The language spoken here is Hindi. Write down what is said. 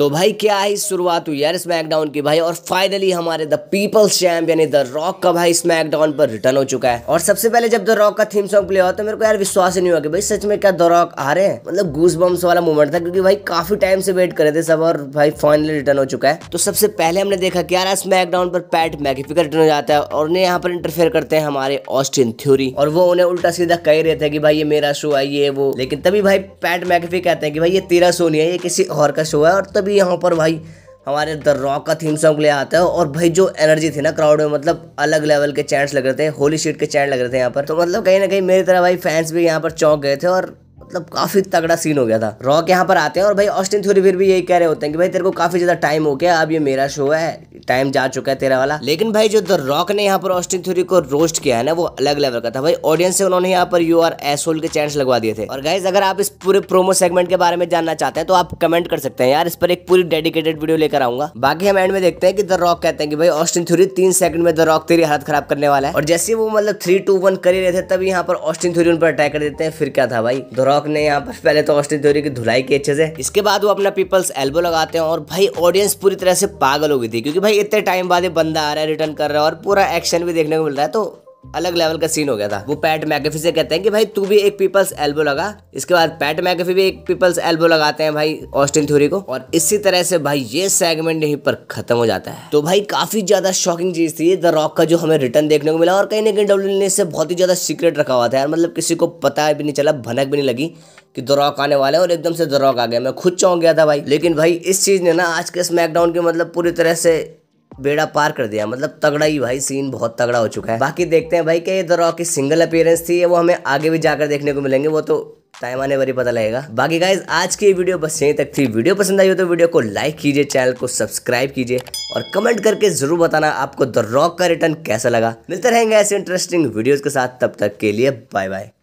तो भाई क्या ही शुरुआत हुई यार स्मैकडाउन की भाई और फाइनली हमारे द पीपल्स चैम्प यानी द रॉक का भाई स्मैकडाउन पर रिटर्न हो चुका है और सबसे पहले जब द रॉक का थीम सॉन्ग प्ले हुआ तो मेरे को यार विश्वास ही नहीं हुआ कि भाई सच में क्या द रॉक आ रहे हैं मतलब गूस बम्स वाला मूवमेंट था क्योंकि भाई काफी टाइम से वेट करे थे सब और भाई फाइनली रिटर्न हो चुका है तो सबसे पहले हमने देखा कि यार स्मैकडाउन पर पैट मैगीफी रिटर्न हो जाता है और उन्हें यहाँ पर इंटरफेयर करते हैं हमारे ऑस्टिन थ्योरी और वो उन्हें उल्टा सीधा कह रहे थे कि भाई ये मेरा शो है ये वो लेकिन तभी भाई पैट मैकेफिक कहते हैं कि भाई ये तेरा शो नहीं है ये किसी और का शो है और तभी भी यहाँ पर भाई हमारे द रॉक का थीम सॉन्ग ले आता है और भाई जो एनर्जी थी ना क्राउड में मतलब अलग लेवल के चैंट्स लग रहे थे होली शीट के चैंट लग रहे थे यहाँ पर तो मतलब कहीं ना कहीं मेरी तरह भाई फैंस भी यहाँ पर चौंक गए थे और मतलब काफी तगड़ा सीन हो गया था रॉक यहाँ पर आते हैं और भाई ऑस्टिन थ्योरी फिर भी यही कह रहे होते हैं कि भाई तेरे को काफी ज्यादा टाइम हो गया अब ये मेरा शो है टाइम जा चुका है तेरा वाला लेकिन भाई जो द रॉक ने यहाँ पर ऑस्टिन थ्योरी को रोस्ट किया है ना वो अलग लेवल का था भाई ऑडियंस से उन्होंने यहाँ पर यू आर एस के चैंस लगवा दिए थे और गाइज अगर आप इस पूरे प्रोमो सेगमेंट के बारे में जानना चाहते हैं तो आप कमेंट कर सकते हैं यार इस पर एक पूरी डेडिकेटेड वीडियो लेकर आऊंगा बाकी हम एंड में देखते हैं कि द रॉक कहते हैं कि भाई ऑस्टिन थ्योरी तीन सेकंड में द रॉक तेरी हालत खराब करने वाला है और जैसे वो मतलब थ्री टू वन कर ही रहे थे तभी यहाँ पर ऑस्टिन थ्योरी उन पर अटैक कर देते हैं फिर क्या था भाई द रॉक ने यहाँ पर पहले तो ऑस्टिन थ्योरी की धुलाई की अच्छे से इसके बाद वो अपना पीपल्स एल्बो लगाते हैं और भाई ऑडियंस पूरी तरह से पागल हो गई थी क्योंकि भाई भाई इतने टाइम बाद ये बंदा आ रहा है रिटर्न कर रहा है और पूरा एक्शन भी देखने को मिल रहा है तो अलग लेवल का सीन हो गया था वो पैट मैकेफी से कहते हैं कि भाई तू भी एक पीपल्स एल्बो लगा इसके बाद पैट मैकेफी भी एक पीपल्स एल्बो लगाते हैं भाई ऑस्टिन थ्योरी को और इसी तरह से भाई ये सेगमेंट यहीं पर खत्म हो जाता है तो भाई काफी ज्यादा शॉकिंग चीज थी द रॉक का जो हमें रिटर्न देखने को मिला और कहीं ना कहीं डब्ल्यू ने इससे बहुत ही ज्यादा सीक्रेट रखा हुआ था यार मतलब किसी को पता भी नहीं चला भनक भी नहीं लगी कि द रॉक आने वाले और एकदम से द रॉक आ गया मैं खुद चौंक गया था भाई लेकिन भाई इस चीज ने ना आज के स्मैकडाउन के मतलब पूरी तरह से बेड़ा पार कर दिया मतलब तगड़ा ही भाई सीन बहुत तगड़ा हो चुका है बाकी देखते हैं भाई क्या द रॉक की सिंगल अपियरेंस थी वो हमें आगे भी जाकर देखने को मिलेंगे वो तो टाइम आने वाली पता लगेगा बाकी गाइज आज की वीडियो बस यहीं तक थी वीडियो पसंद आई हो तो वीडियो को लाइक कीजिए चैनल को सब्सक्राइब कीजिए और कमेंट करके जरूर बताना आपको द रॉक का रिटर्न कैसा लगा मिलते रहेंगे ऐसे इंटरेस्टिंग वीडियोस के साथ तब तक के लिए बाय बाय